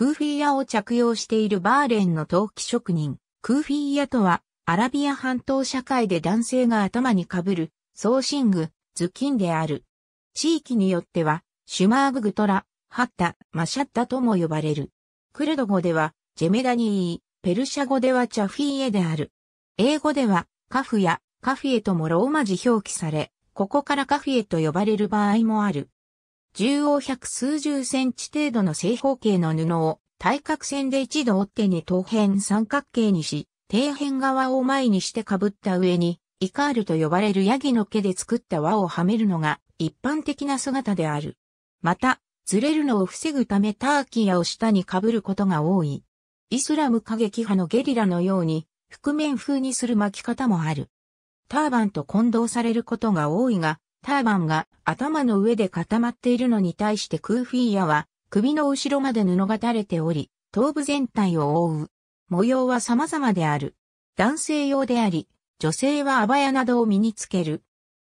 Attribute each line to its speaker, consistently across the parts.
Speaker 1: クーフィーヤを着用しているバーレンの陶器職人。クーフィーヤとは、アラビア半島社会で男性が頭に被る、ソーシング、ズキンである。地域によっては、シュマーググトラ、ハッタ、マシャッタとも呼ばれる。クルド語では、ジェメダニー、ペルシャ語ではチャフィーエである。英語では、カフや、カフィエともローマ字表記され、ここからカフィエと呼ばれる場合もある。縦横百数十センチ程度の正方形の布を対角線で一度折ってに等辺三角形にし、底辺側を前にして被った上に、イカールと呼ばれるヤギの毛で作った輪をはめるのが一般的な姿である。また、ずれるのを防ぐためターキーやを下に被ることが多い。イスラム過激派のゲリラのように、覆面風にする巻き方もある。ターバンと混同されることが多いが、ターバンが頭の上で固まっているのに対してクーフィーヤは首の後ろまで布が垂れており、頭部全体を覆う。模様は様々である。男性用であり、女性はアバヤなどを身につける。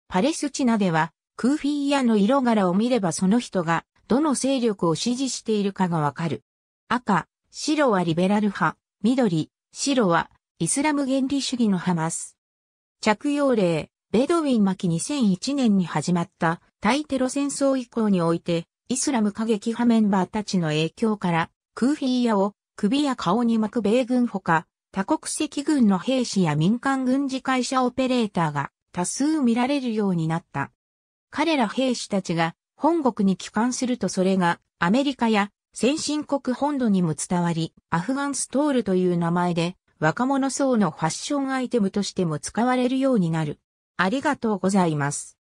Speaker 1: パレスチナでは、クーフィーヤの色柄を見ればその人が、どの勢力を支持しているかがわかる。赤、白はリベラル派、緑、白はイスラム原理主義のハマス。着用例、ベドウィン巻き2001年に始まった対テロ戦争以降において、イスラム過激派メンバーたちの影響から、クーフィーヤを首や顔に巻く米軍ほか、多国籍軍の兵士や民間軍事会社オペレーターが多数見られるようになった。彼ら兵士たちが本国に帰還するとそれがアメリカや先進国本土にも伝わり、アフガンストールという名前で若者層のファッションアイテムとしても使われるようになる。ありがとうございます。